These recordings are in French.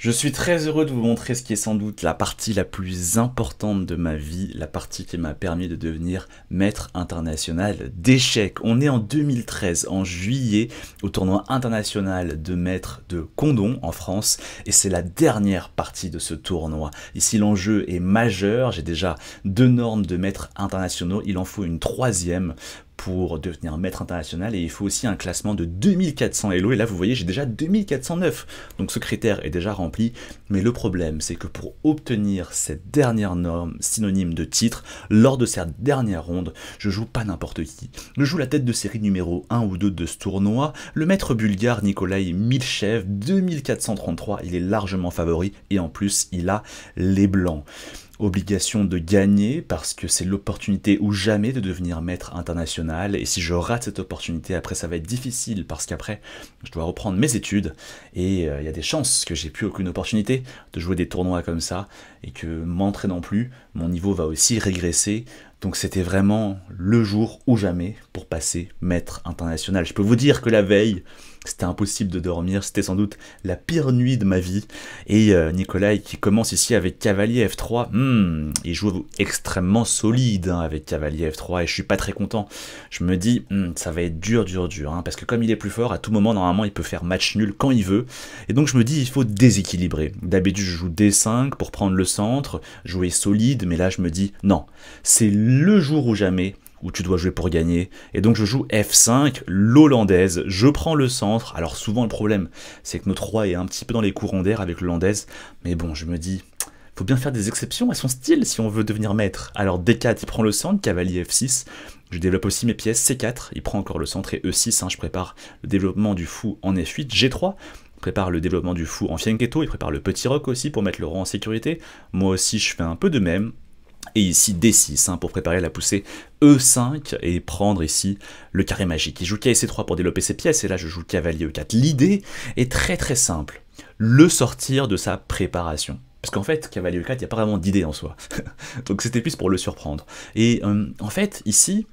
Je suis très heureux de vous montrer ce qui est sans doute la partie la plus importante de ma vie, la partie qui m'a permis de devenir maître international d'échecs. On est en 2013, en juillet, au tournoi international de maître de Condon en France, et c'est la dernière partie de ce tournoi. Ici l'enjeu est majeur, j'ai déjà deux normes de maîtres internationaux, il en faut une troisième pour devenir maître international et il faut aussi un classement de 2400 Elo et là vous voyez j'ai déjà 2409 donc ce critère est déjà rempli mais le problème c'est que pour obtenir cette dernière norme synonyme de titre lors de cette dernière ronde je joue pas n'importe qui je joue la tête de série numéro 1 ou 2 de ce tournoi le maître bulgare Nikolai Milchev 2433 il est largement favori et en plus il a les blancs obligation de gagner parce que c'est l'opportunité ou jamais de devenir maître international. Et si je rate cette opportunité, après ça va être difficile parce qu'après je dois reprendre mes études et euh, il y a des chances que j'ai plus aucune opportunité de jouer des tournois comme ça et que m'entraînant plus, mon niveau va aussi régresser. Donc c'était vraiment le jour ou jamais pour passer maître international. Je peux vous dire que la veille, c'était impossible de dormir, c'était sans doute la pire nuit de ma vie. Et euh, qui commence ici avec cavalier F3, hmm, il joue extrêmement solide hein, avec cavalier F3 et je suis pas très content. Je me dis, hmm, ça va être dur, dur, dur, hein, parce que comme il est plus fort, à tout moment, normalement, il peut faire match nul quand il veut. Et donc je me dis, il faut déséquilibrer. D'habitude, je joue D5 pour prendre le centre, jouer solide, mais là, je me dis, non, c'est le jour ou jamais où tu dois jouer pour gagner. Et donc je joue F5, l'hollandaise, je prends le centre. Alors souvent le problème, c'est que notre roi est un petit peu dans les courants d'air avec l'hollandaise. Mais bon, je me dis, faut bien faire des exceptions à son style si on veut devenir maître. Alors D4, il prend le centre, cavalier F6. Je développe aussi mes pièces C4, il prend encore le centre et E6, hein. je prépare le développement du fou en F8, G3 prépare le développement du fou en fianchetto, il prépare le petit roc aussi pour mettre le roi en sécurité. Moi aussi, je fais un peu de même et ici D6 hein, pour préparer la poussée E5 et prendre ici le carré magique. Il joue KC3 e pour développer ses pièces et là je joue cavalier E4. L'idée est très très simple, le sortir de sa préparation. Parce qu'en fait, cavalier E4, il n'y a pas vraiment d'idée en soi. Donc c'était plus pour le surprendre. Et euh, en fait, ici,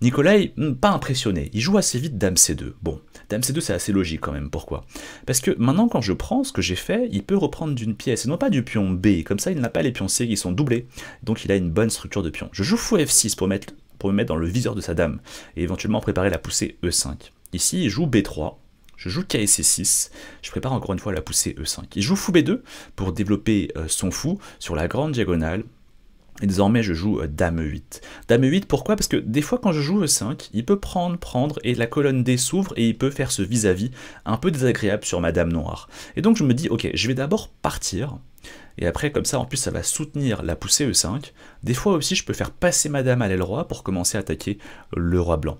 Nikolai, hmm, pas impressionné, il joue assez vite Dame C2. Bon, Dame C2 c'est assez logique quand même, pourquoi Parce que maintenant quand je prends ce que j'ai fait, il peut reprendre d'une pièce, et non pas du pion B, comme ça il n'a pas les pions C qui sont doublés, donc il a une bonne structure de pion. Je joue fou F6 pour, mettre, pour me mettre dans le viseur de sa dame, et éventuellement préparer la poussée E5. Ici il joue B3, je joue KSC6, je prépare encore une fois la poussée E5. Il joue fou B2 pour développer euh, son fou sur la grande diagonale et désormais, je joue euh, Dame 8. Dame 8, pourquoi Parce que des fois, quand je joue E5, il peut prendre, prendre, et la colonne D s'ouvre, et il peut faire ce vis-à-vis un peu désagréable sur ma Dame noire. Et donc, je me dis, ok, je vais d'abord partir, et après, comme ça, en plus, ça va soutenir la poussée E5. Des fois aussi, je peux faire passer ma Dame à l'aile roi pour commencer à attaquer euh, le Roi blanc.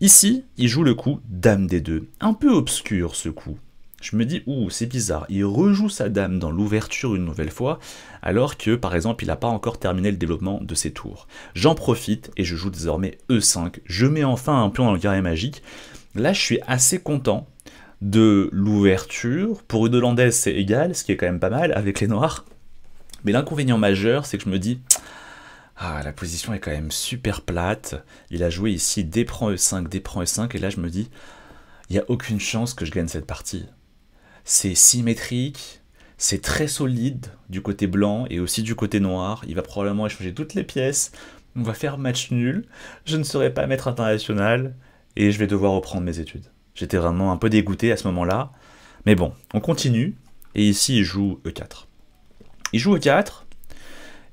Ici, il joue le coup Dame D2. Un peu obscur, ce coup je me dis, ouh, c'est bizarre, il rejoue sa dame dans l'ouverture une nouvelle fois, alors que, par exemple, il n'a pas encore terminé le développement de ses tours. J'en profite et je joue désormais E5, je mets enfin un pion dans le carré magique. Là, je suis assez content de l'ouverture. Pour une Hollandaise, c'est égal, ce qui est quand même pas mal avec les Noirs. Mais l'inconvénient majeur, c'est que je me dis, ah, la position est quand même super plate. Il a joué ici, déprend E5, déprend E5, et là je me dis, il n'y a aucune chance que je gagne cette partie c'est symétrique, c'est très solide du côté blanc et aussi du côté noir. Il va probablement échanger toutes les pièces. On va faire match nul. Je ne serai pas maître international et je vais devoir reprendre mes études. J'étais vraiment un peu dégoûté à ce moment-là. Mais bon, on continue. Et ici, il joue E4. Il joue E4.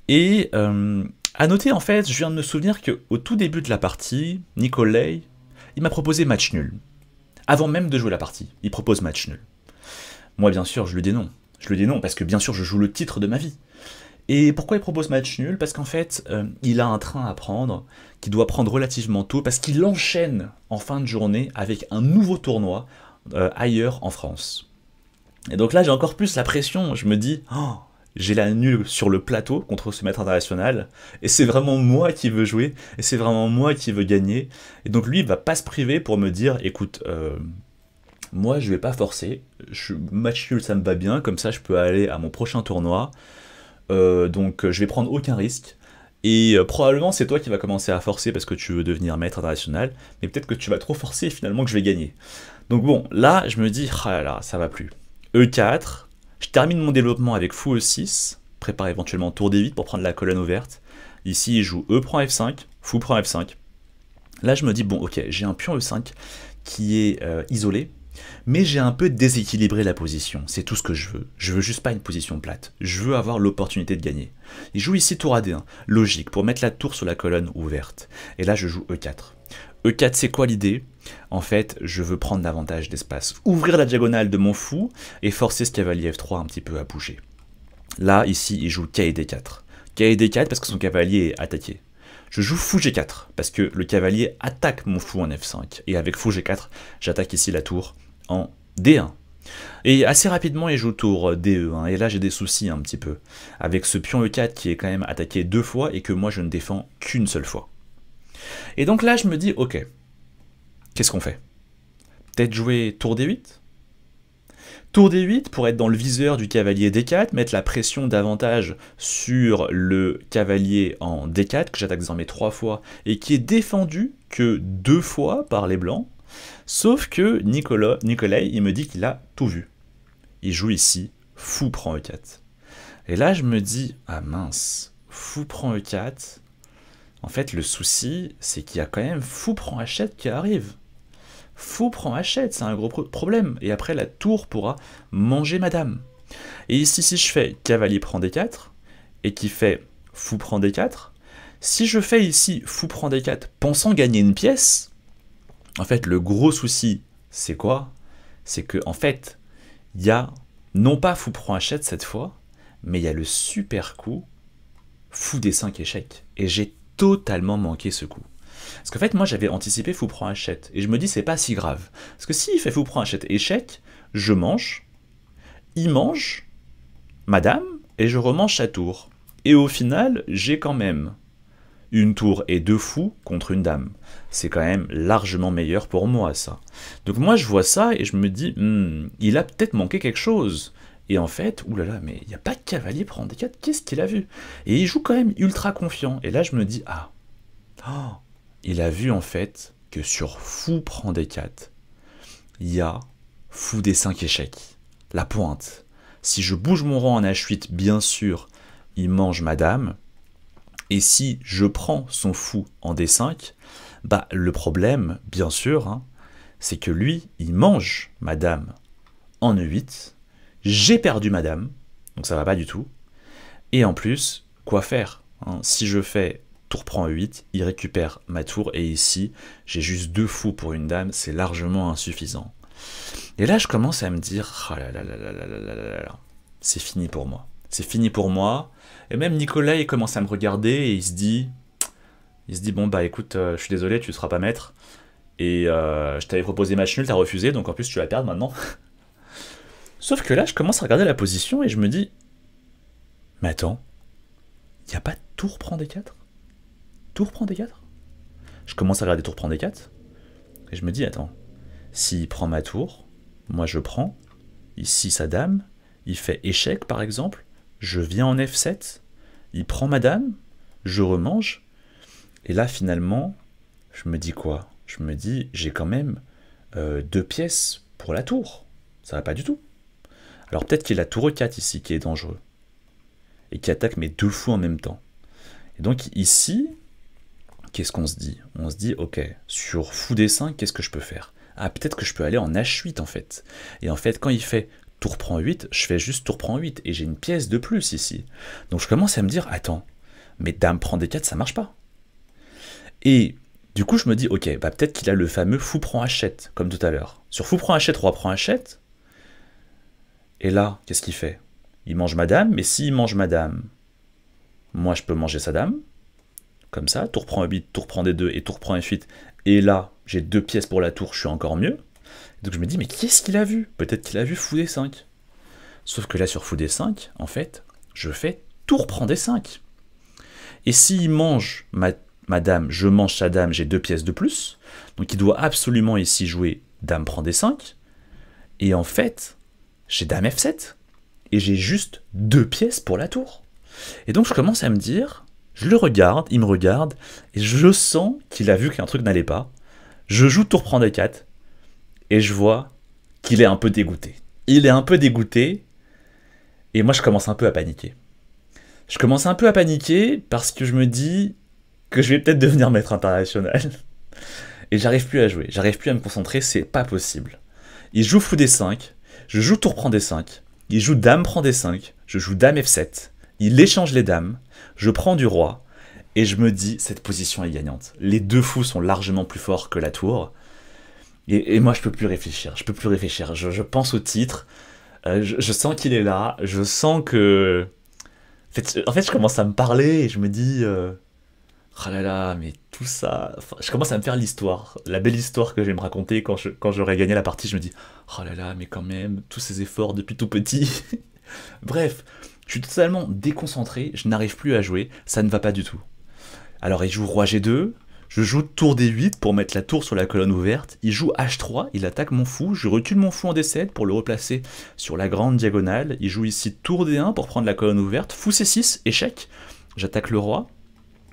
Et euh, à noter, en fait, je viens de me souvenir qu'au tout début de la partie, Nicolay, il m'a proposé match nul. Avant même de jouer la partie, il propose match nul. Moi, bien sûr, je le non. Je le non parce que, bien sûr, je joue le titre de ma vie. Et pourquoi il propose match nul Parce qu'en fait, euh, il a un train à prendre, qui doit prendre relativement tôt, parce qu'il enchaîne en fin de journée avec un nouveau tournoi euh, ailleurs en France. Et donc là, j'ai encore plus la pression. Je me dis, oh, j'ai la nulle sur le plateau contre ce maître international, et c'est vraiment moi qui veux jouer, et c'est vraiment moi qui veux gagner. Et donc lui, il va pas se priver pour me dire, écoute, euh, moi, je vais pas forcer. Je, match nul, ça me va bien. Comme ça, je peux aller à mon prochain tournoi. Euh, donc, euh, je vais prendre aucun risque. Et euh, probablement, c'est toi qui vas commencer à forcer parce que tu veux devenir maître international. Mais peut-être que tu vas trop forcer et finalement que je vais gagner. Donc bon, là, je me dis, ah là ça va plus. E4. Je termine mon développement avec fou E6. Prépare éventuellement tour D8 pour prendre la colonne ouverte. Ici, il joue E prend F5, fou prend F5. Là, je me dis, bon, ok, j'ai un pion E5 qui est isolé, mais j'ai un peu déséquilibré la position, c'est tout ce que je veux. Je veux juste pas une position plate, je veux avoir l'opportunité de gagner. Il joue ici tour à 1 hein. logique, pour mettre la tour sur la colonne ouverte. Et là je joue E4. E4 c'est quoi l'idée En fait, je veux prendre davantage d'espace, ouvrir la diagonale de mon fou et forcer ce cavalier F3 un petit peu à bouger. Là, ici, il joue K D4. K D4 parce que son cavalier est attaqué. Je joue fou G4 parce que le cavalier attaque mon fou en F5 et avec fou G4, j'attaque ici la tour en D1. Et assez rapidement, il joue tour DE, 1 et là j'ai des soucis un petit peu, avec ce pion E4 qui est quand même attaqué deux fois et que moi je ne défends qu'une seule fois. Et donc là je me dis, ok, qu'est-ce qu'on fait Peut-être jouer tour D8 Tour D8 pour être dans le viseur du cavalier D4, mettre la pression davantage sur le cavalier en D4, que j'attaque désormais trois fois, et qui est défendu que deux fois par les blancs, Sauf que Nicolas, il me dit qu'il a tout vu. Il joue ici, fou prend E4. Et là, je me dis, ah mince, fou prend E4. En fait, le souci, c'est qu'il y a quand même fou prend H7 qui arrive. Fou prend h c'est un gros problème. Et après, la tour pourra manger madame. Et ici, si je fais cavalier prend D4, et qui fait fou prend D4, si je fais ici fou prend D4 pensant gagner une pièce, en fait, le gros souci, c'est quoi C'est que en fait, il y a non pas fou prend achète cette fois, mais il y a le super coup fou des 5 échecs. Et j'ai totalement manqué ce coup. Parce qu'en fait, moi, j'avais anticipé fou prend achète. Et je me dis, c'est pas si grave. Parce que s'il fait fou prend échec, je mange, il mange, madame, et je remange sa tour. Et au final, j'ai quand même une tour et deux fous contre une dame. C'est quand même largement meilleur pour moi ça. Donc moi je vois ça et je me dis, hmm, il a peut-être manqué quelque chose. Et en fait, oulala, mais il n'y a pas de cavalier prend des 4 qu'est-ce qu'il a vu Et il joue quand même ultra confiant. Et là je me dis, ah, oh. il a vu en fait que sur fou prend des 4, il y a fou des 5 échecs, la pointe. Si je bouge mon rang en H8, bien sûr, il mange ma dame. Et si je prends son fou en D5, bah le problème, bien sûr, hein, c'est que lui, il mange ma dame en E8. J'ai perdu ma dame, donc ça va pas du tout. Et en plus, quoi faire hein? Si je fais tour prend E8, il récupère ma tour, et ici, j'ai juste deux fous pour une dame, c'est largement insuffisant. Et là, je commence à me dire, c'est fini pour moi c'est fini pour moi. Et même Nicolas, il commence à me regarder et il se dit, il se dit bon bah écoute, euh, je suis désolé, tu ne seras pas maître. Et euh, je t'avais proposé match nul, t'as refusé, donc en plus tu vas perdre maintenant. Sauf que là, je commence à regarder la position et je me dis, mais attends, il n'y a pas tour prend des 4 Tour prend des 4 Je commence à regarder tour prend des 4 et je me dis, attends, s'il prend ma tour, moi je prends, ici sa dame, il fait échec par exemple, je viens en F7, il prend ma dame, je remange, et là finalement, je me dis quoi Je me dis, j'ai quand même euh, deux pièces pour la tour, ça va pas du tout. Alors peut-être qu'il a tour 4 e ici qui est dangereux, et qui attaque mes deux fous en même temps. Et donc ici, qu'est-ce qu'on se dit On se dit, ok, sur fou d5, qu'est-ce que je peux faire ah, peut-être que je peux aller en H8 en fait. Et en fait, quand il fait tour prend 8, je fais juste tour prend 8 et j'ai une pièce de plus ici. Donc je commence à me dire, attends, mais dame prend des 4, ça marche pas. Et du coup, je me dis, ok, bah peut-être qu'il a le fameux fou prend hachette, comme tout à l'heure. Sur fou prend hachette, roi prend hachette. Et là, qu'est-ce qu'il fait Il mange ma dame, mais s'il mange ma dame, moi je peux manger sa dame. Comme ça, tour prend 8, tour prend des 2 et tour prend F8. Et là, j'ai deux pièces pour la tour, je suis encore mieux. Donc je me dis, mais qu'est-ce qu'il a vu Peut-être qu'il a vu Fou des 5. Sauf que là, sur Fou des 5, en fait, je fais tour prend des 5. Et s'il mange ma, dame, je mange sa dame, j'ai deux pièces de plus. Donc il doit absolument ici jouer dame prend des 5. Et en fait, j'ai dame F7. Et j'ai juste deux pièces pour la tour. Et donc je commence à me dire, je le regarde, il me regarde, et je sens qu'il a vu qu'un truc n'allait pas. Je joue tour prend des 4 et je vois qu'il est un peu dégoûté. Il est un peu dégoûté et moi je commence un peu à paniquer. Je commence un peu à paniquer parce que je me dis que je vais peut-être devenir maître international. Et j'arrive plus à jouer, j'arrive plus à me concentrer, c'est pas possible. Il joue fou des 5, je joue tour prend des 5, il joue dame prend des 5, je joue dame F7, il échange les dames, je prends du roi, et je me dis, cette position est gagnante. Les deux fous sont largement plus forts que la tour, et, moi, je peux plus réfléchir. Je peux plus réfléchir. Je, pense au titre. Euh, je, sens qu'il est là. Je sens que. En fait, je commence à me parler et je me dis. Euh, oh là là, mais tout ça. je commence à me faire l'histoire. La belle histoire que je vais me raconter quand j'aurai gagné la partie. Je me dis. Oh là là, mais quand même, tous ces efforts depuis tout petit. Bref, je suis totalement déconcentré. Je n'arrive plus à jouer. Ça ne va pas du tout. Alors, il joue Roi G2. Je joue tour D8 pour mettre la tour sur la colonne ouverte. Il joue H3, il attaque mon fou. Je recule mon fou en D7 pour le replacer sur la grande diagonale. Il joue ici tour D1 pour prendre la colonne ouverte. Fou C6, échec. J'attaque le roi.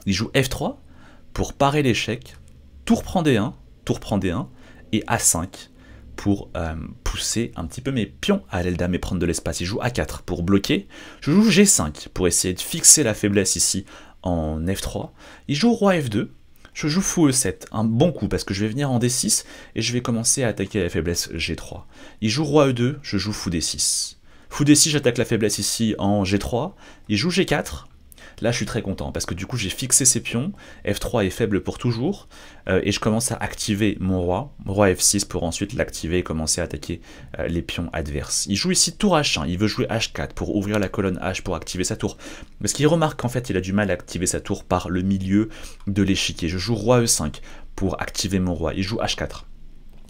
Il joue F3 pour parer l'échec. Tour prend D1, tour prend D1 et A5 pour euh, pousser un petit peu mes pions à l'aile dame et prendre de l'espace. Il joue A4 pour bloquer. Je joue G5 pour essayer de fixer la faiblesse ici en F3. Il joue Roi F2 je joue fou E7, un bon coup, parce que je vais venir en D6 et je vais commencer à attaquer la faiblesse G3. Il joue roi E2, je joue fou D6. Fou D6, j'attaque la faiblesse ici en G3. Il joue G4, Là, je suis très content parce que du coup, j'ai fixé ses pions. F3 est faible pour toujours euh, et je commence à activer mon roi, roi F6 pour ensuite l'activer et commencer à attaquer euh, les pions adverses. Il joue ici tour H1, il veut jouer H4 pour ouvrir la colonne H pour activer sa tour. Mais ce qu'il remarque, qu'en fait, il a du mal à activer sa tour par le milieu de l'échiquier. Je joue roi E5 pour activer mon roi. Il joue H4.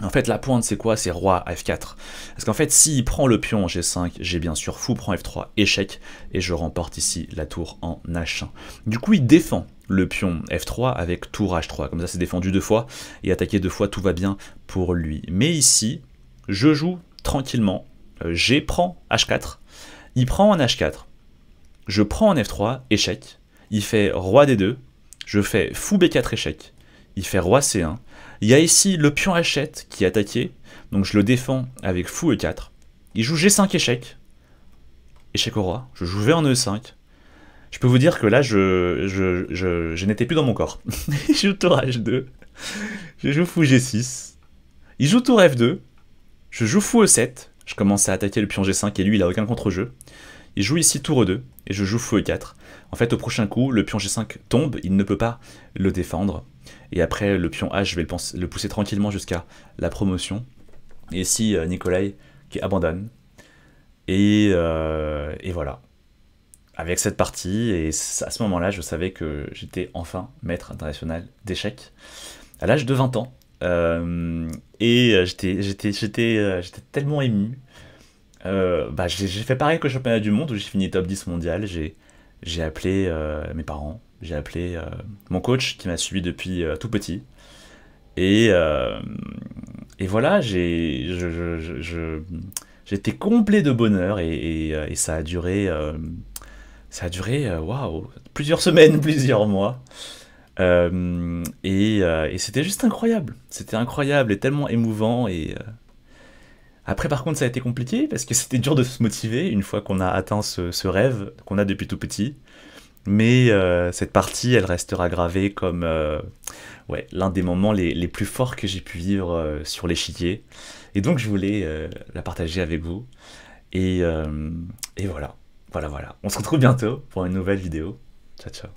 En fait, la pointe, c'est quoi C'est roi f4. Parce qu'en fait, s'il prend le pion en g5, j'ai bien sûr fou, prend f3, échec, et je remporte ici la tour en h1. Du coup, il défend le pion f3 avec tour h3. Comme ça, c'est défendu deux fois, et attaqué deux fois, tout va bien pour lui. Mais ici, je joue tranquillement, euh, g prend h4, il prend en h4, je prends en f3, échec, il fait roi d2, je fais fou b4 échec, il fait roi c1, il y a ici le pion h7 qui est attaqué, donc je le défends avec fou e4. Il joue g5 échec, échec au roi, je joue v en e5. Je peux vous dire que là, je, je, n'étais plus dans mon corps. il joue tour h2, je joue fou g6, il joue tour f2, je joue fou e7, je commence à attaquer le pion g5 et lui, il n'a aucun contre-jeu. Il joue ici tour e2 et je joue fou e4. En fait, au prochain coup, le pion g5 tombe, il ne peut pas le défendre. Et après, le pion H, je vais le, pousser tranquillement jusqu'à la promotion. Et ici, euh, Nikolai qui abandonne. Euh, et, voilà. Avec cette partie, et à ce moment-là, je savais que j'étais enfin maître international d'échecs. À l'âge de 20 ans. Euh, et j'étais tellement ému. Bah, j'ai fait pareil que le championnat du monde où j'ai fini top 10 mondial. J'ai appelé mes parents j'ai appelé euh, mon coach qui m'a suivi depuis euh, tout petit. Et, euh, voilà, j'ai, j'étais complet de bonheur et, ça a duré, ça a duré, waouh, plusieurs semaines, plusieurs mois. et, c'était juste incroyable. C'était incroyable et tellement émouvant. Et après, par contre, ça a été compliqué parce que c'était dur de se motiver une fois qu'on a atteint ce, ce rêve qu'on a depuis tout petit mais euh, cette partie, elle restera gravée comme euh, ouais, l'un des moments les, plus forts que j'ai pu vivre euh, sur l'échiquier. Et donc, je voulais la partager avec vous. Et, et voilà, voilà, voilà. On se retrouve bientôt pour une nouvelle vidéo. Ciao, ciao.